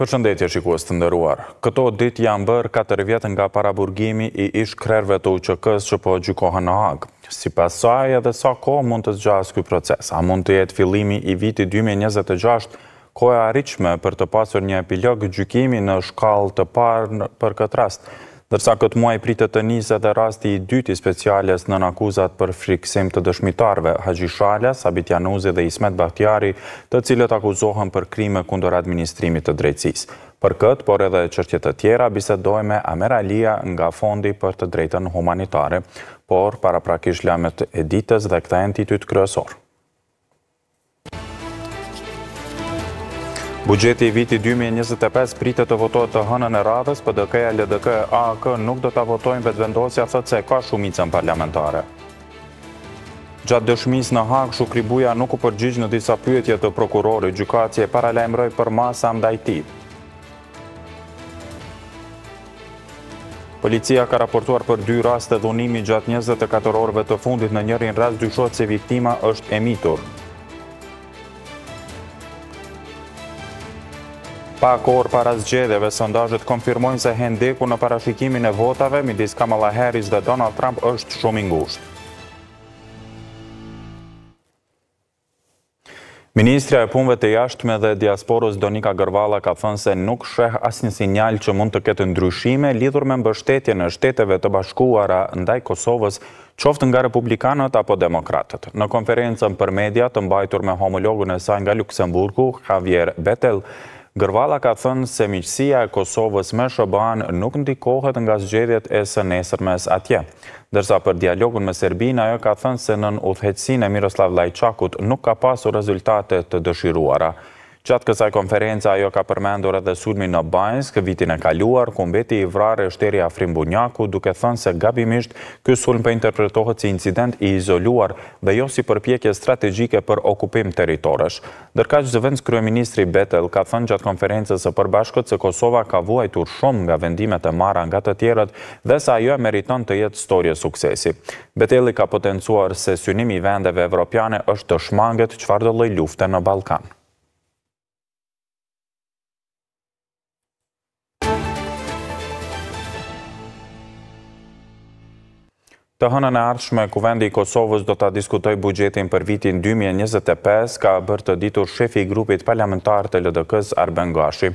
Përshëndetje shikues të ndëruar, këto dit janë bërë 4 vjetë nga paraburgimi i ish krerve të uqëkës që po gjukohë në hagë. Si pasaj edhe sa ko mund të zgjasë këj proces, a mund të jetë filimi i viti 2026, ko e arichme për të pasur një epilog gjukimi në shkall të parë për këtë rast, dërsa këtë muaj pritë të njësë edhe rasti i dyti specialis në nakuzat për friksim të dëshmitarve, Haji Shalja, Sabit Januzi dhe Ismet Bahtjari, të cilët akuzohen për krime kundor administrimit të drejtsis. Për këtë, por edhe qërtjet të tjera, bisedoj me Ameralia nga fondi për të drejten humanitare, por para prakish lamet editës dhe këta entityt kryesorë. Bugjeti i viti 2025 pritet të votohet të hënën e radhës, për dëkeja LDK e AAK nuk do të votojnë vetë vendosja thëtë se ka shumicën parlamentare. Gjatë dëshmis në hakë, Buja nuk u përgjigjë në disa pyetje të prokurori, gjukacje e lejmëroj për masa mdajtit. Policia ka raportuar për dy rast të dhunimi gjatë 24 orve të fundit në njërin rast dyshot se viktima është emiturë. Pa korë para zgjedeve, sëndajët konfirmojnë se hendeku në parashikimin e votave, midis Kamala Harris dhe Donald Trump është shumë ingusht. Ministria e punve të jashtme dhe diasporus Donika Gërvala ka thënë se nuk sheh asë një sinjal që mund të ketë ndryshime lidhur me mbështetje në shteteve të bashkuara ndaj Kosovës qoftë nga Republikanët apo Demokratët. Në konferencën për media të mbajtur me homologu në saj nga Luxemburgu, Javier Betel, Gërvala ka thënë se miqësia e Kosovës me Shëban nuk ndikohet nga zgjedhjet e së nesërmes atje. Dërsa për dialogun me Serbina, jo ka thënë se nën udhetsin e Miroslav Lajçakut nuk ka pasu rezultate të dëshiruara. Qatë kësaj konferenca, ajo ka përmendur edhe sulmi në kë vitin e kaluar, ku mbeti i vrarë e shteri Afrim Bunjaku, duke thënë se gabimisht, kësë sulm për po interpretohet si incident i izoluar dhe jo si përpjekje strategjike për okupim teritorësh. Dërka që zëvëndës Kryeministri Betel ka thënë qatë konferencës e përbashkët se Kosova ka vuajtur shumë nga vendimet e mara nga të tjerët dhe sa ajo e meriton të jetë storje suksesi. Beteli ka potencuar se synimi vendeve evropiane ës Të hënën e ardhshme, Kuvendi i Kosovës do të diskutoj bugjetin për vitin 2025, ka bërë të ditur shefi i grupit parlamentar të LDK-s Arben Gashi.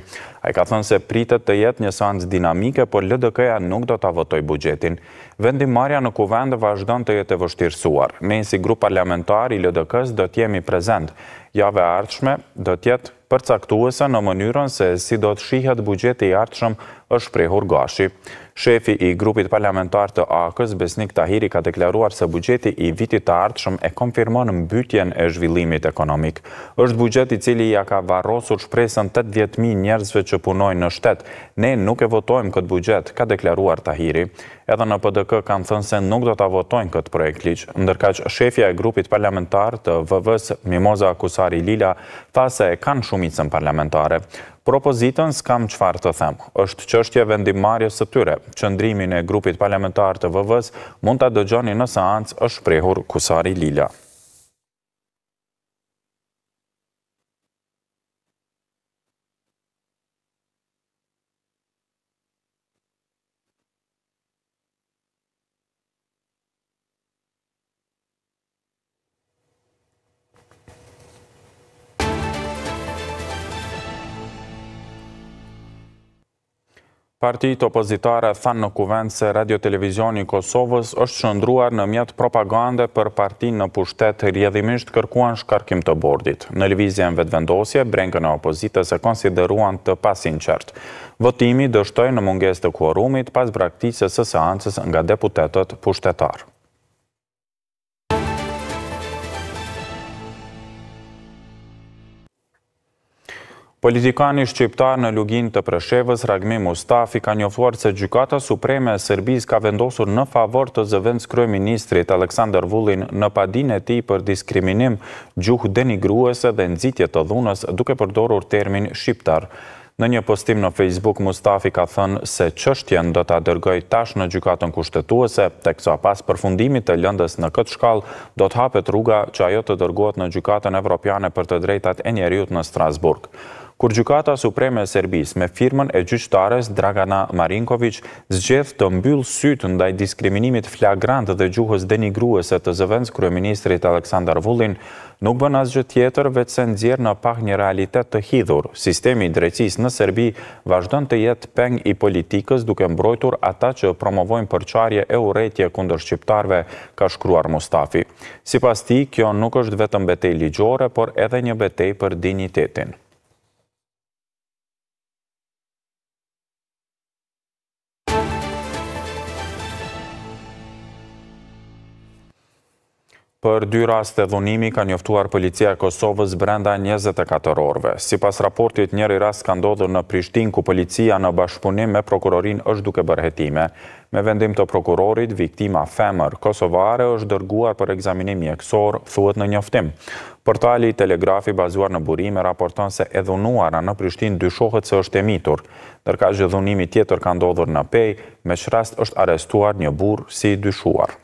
A i ka thënë se pritët të jetë një sandës dinamike, por LDK-ja nuk do të avotoj bugjetin. Vendim marja në Kuvendë vazhdojnë të jetë e vështirësuar. Ne si grup parlamentar i LDK-s do të jemi prezent. Jave ardhshme do të jetë përcaktuese në mënyrën se si do të shihet bugjeti i arshme është prehur Gashi. Shefi i grupit parlamentar të AKS, Besnik Tahiri, ka deklaruar se bugjeti i vitit të artëshëm e konfirmon në mbytjen e zhvillimit ekonomik. Êshtë bugjeti cili ja ka varosur shpresën 80.000 njerëzve që punojnë në shtetë. Ne nuk e votojmë këtë bugjet, ka deklaruar Tahiri. Edhe në PDK kanë thënë se nuk do të votojnë këtë projekt liqë. Ndërkaq, shefja e grupit parlamentar të VVS, Mimoza Kusari Lila, ta se kanë shumicën parlamentare. Propozitën s'kam qëfar të themë, është qështje është që së tyre, që ndrimin e grupit parlamentar të vëvës mund të dëgjoni në seancë është prehur Kusari Lilla. partitë opozitare thanë në kuvend se Radio Televizioni Kosovës është shëndruar në mjetë propagande për partinë në pushtetë rjedhimisht kërkuan shkarkim të bordit. Në levizijën vetëvendosje, brengën e opozitës e konsideruan të pasin qertë. Votimi dështoj në munges të kuorumit pas praktisës së seancës nga deputetet pushtetarë. Politikani shqiptar në lugin të prëshevës, Ragmi Mustafi, ka njofuar se Gjukata Supreme e Serbis ka vendosur në favor të zëvendës kërë ministrit Aleksandr Vullin në padin e ti për diskriminim gjuhë denigruese dhe nëzitje të dhunës duke përdorur termin shqiptar. Në një postim në Facebook, Mustafi ka thënë se qështjen do të adërgoj tash në gjukatën kushtetuese, tek sa pas përfundimit të lëndës në këtë shkall, do të hapet rruga që ajo të dërgojt në gjukatën evropiane për të drejtat e njeriut në Strasburg kur Gjukata Supreme e Serbis me firmen e gjyqtares Dragana Marinkovic zgjeth të mbyllë sytë ndaj diskriminimit flagrant dhe gjuhës denigruese të zëvendës Kryeministrit Aleksandar Vullin, nuk bën asgjë tjetër vetë se nëzjerë në pak një realitet të hidhur. Sistemi drecis në Serbi vazhdojnë të jetë peng i politikës duke mbrojtur ata që promovojnë përqarje e uretje kundër Shqiptarve, ka shkruar Mustafi. Si pas ti, kjo nuk është vetëm betej ligjore, por edhe një betej për dignitetin. Për dy rast e dhunimi ka njoftuar policia e Kosovës brenda 24 orve. Si pas raportit, njëri rast ka ndodhur në Prishtin, ku policia në bashkëpunim me prokurorin është duke bërhetime. Me vendim të prokurorit, viktima femër kosovare është dërguar për egzaminim mjekësor, thuet në njoftim. Portali Telegrafi bazuar në burime raporton se e dhunuara në Prishtin dyshohet se është emitur, dërka gjithunimi tjetër ka ndodhur në pej, me rast është arestuar një burë si dyshuar.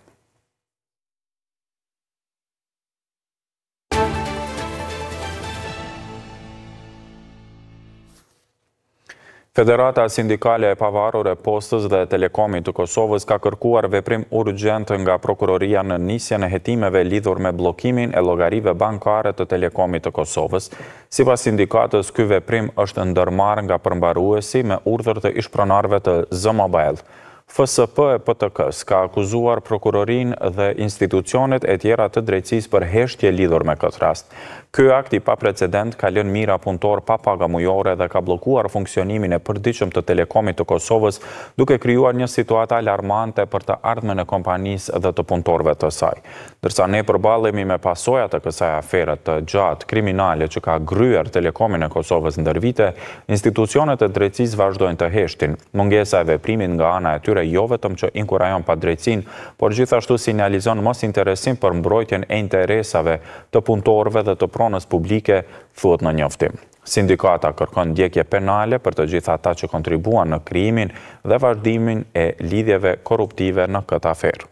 Federata Sindikale e Pavarur e Postës dhe Telekomit të Kosovës ka kërkuar veprim urgent nga prokuroria në nisjen e hetimeve lidhur me blokimin e logarive bankare të Telekomit të Kosovës. Si pas sindikatës, ky veprim është ndërmar nga përmbaruesi me urdhër të ishpronarve të Zë Mobile. FSP e ptk ka akuzuar prokurorin dhe institucionet e tjera të drejtsis për heshtje lidhur me këtë rast. Kjo akti pa precedent ka lën mira punëtor pa paga mujore dhe ka blokuar funksionimin e përdiqëm të telekomit të Kosovës duke kryuar një situata alarmante për të ardhme në kompanis dhe të punëtorve të saj. Dërsa ne përbalemi me pasojat të kësaj aferet të gjatë kriminale që ka gryer telekomin e Kosovës në dërvite, institucionet e drejtsis vazhdojnë të heshtin, mungesa e veprimin nga ana e tyre tyre jo vetëm që inkurajon pa drejtsin, por gjithashtu sinjalizon mos interesim për mbrojtjen e interesave të punëtorve dhe të pronës publike, thuët në njoftim. Sindikata kërkon djekje penale për të gjitha ta që kontribuan në krimin dhe vazhdimin e lidhjeve korruptive në këtë aferë.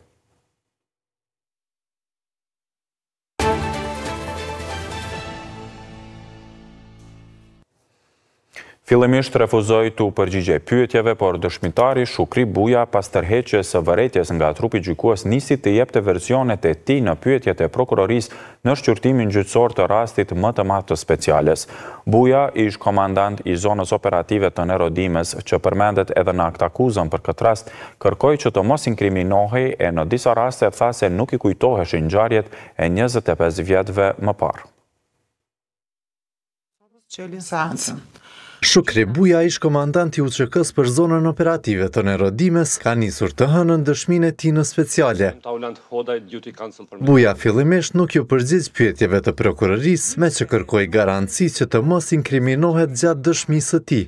Filëmisht refuzoj të përgjigje pyetjeve, por dëshmitari Shukri Buja pas tërheqje së vëretjes nga trupi gjykuas nisi të jep të versionet e ti në pyetjet e prokuroris në shqyrtimin gjytsor të rastit më të matë të speciales. Buja ish komandant i zonës operative të nërodimes që përmendet edhe në akt akuzën për këtë rast, kërkoj që të mos inkriminohi e në disa raste tha se nuk i kujtohe shingjarjet e 25 vjetëve më parë. Qëllin seancën. Shukri Buja ish komandanti u qëkës për zonën operative të nërodimes ka njësur të hënën dëshmine ti në speciale. Buja fillimisht nuk ju përgjith pjetjeve të prokuroris me që kërkoj garanci që të mos inkriminohet gjatë dëshmisë ti.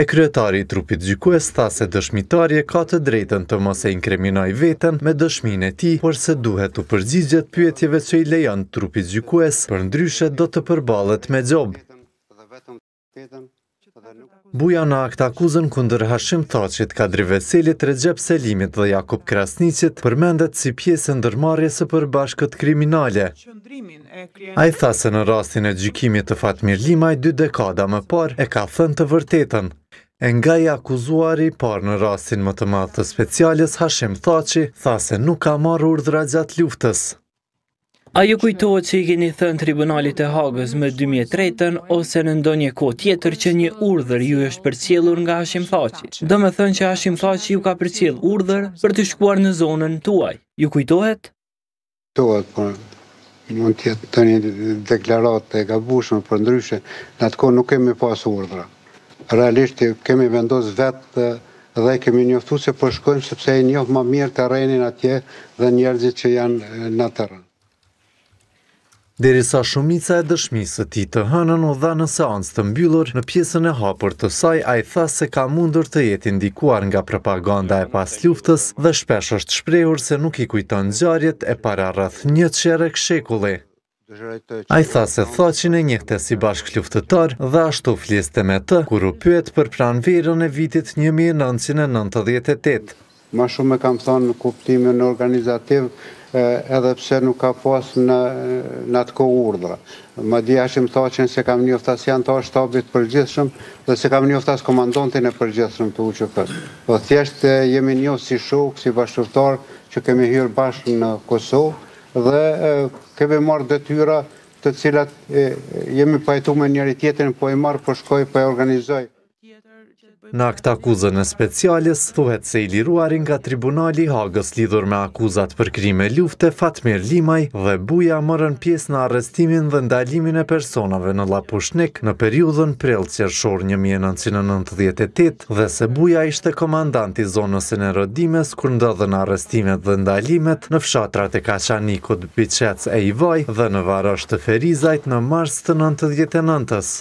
E kryetari i trupit gjykues tha se dëshmitarje ka të drejten të mos e inkriminoj veten me dëshmin e ti, por se duhet të përgjigjet pyetjeve që i lejon trupit gjykues, për ndryshet do të përbalet me gjobë. Buja në akt akuzën kundër Hashim Thaqit, Kadri Veselit, Recep Selimit dhe Jakub Krasnicit përmendet si pjesë ndërmarje së përbashkët kriminale. A i tha se në rastin e gjykimit të Fatmir Limaj, dy dekada më par e ka thënë të vërtetën. E nga i akuzuari par në rastin më të matë të specialis, Hashim Thaqi tha se nuk ka marur urdhra gjatë luftës. A ju kujtohet që i geni thënë tribunalit e hagës më 2003-ën ose në ndonje ko tjetër që një urdhër ju është përcjellur nga Hashim Thaci? Do me thënë që Hashim Thaci ju ka përcjell urdhër për të shkuar në zonën tuaj. Ju kujtohet? Kujtohet, për po, mund tjetë të një deklarat e gabushme për ndryshe, në atë kohë nuk kemi pas urdhëra. Realisht kemi vendos vetë dhe kemi njoftu se përshkojmë po sepse e njoftë ma mirë të rejnin atje dhe njerëzit që janë në të rënë derisa shumica e dëshmisë ti të hënën u dha në seancë të mbyllur në pjesën e hapur të saj, a i tha se ka mundur të jetë indikuar nga propaganda e pas luftës dhe shpesh është shprehur se nuk i kujton gjarjet e para rrëth një shere kshekulli. A i tha se që në njëhte si bashk luftëtar dhe ashtu fliste me të, kur u pyet për pranverën e vitit 1998. Ma shumë e kam thonë kuptimin organizativë, edhe pse nuk ka pas në atë ko urdhra. Më di ashtë më thaqen se kam një oftas janë të shtabit përgjithshëm dhe se kam një oftas komandantin e përgjithshëm të uqë s Dhe po thjeshtë jemi një si shukë, si bashkërtarë që kemi hyrë bashkë në Kosovë dhe kemi marrë dhe tyra të cilat jemi pajtu me njëri tjetin, po i marrë, po shkoj, po i organizojë. Në akt akuzën e specialis, thuhet se i liruarin nga tribunali hagës lidhur me akuzat për krime lufte, Fatmir Limaj dhe buja mërën pjes në arrestimin dhe ndalimin e personave në Lapushnik në periudhën prill qërshor 1998 dhe se buja ishte komandanti zonës e në rëdimes kër ndodhën arrestimet dhe ndalimet në fshatrat e Kashanikut, Bicec e Ivoj dhe në varasht të Ferizajt në mars të 99-ës.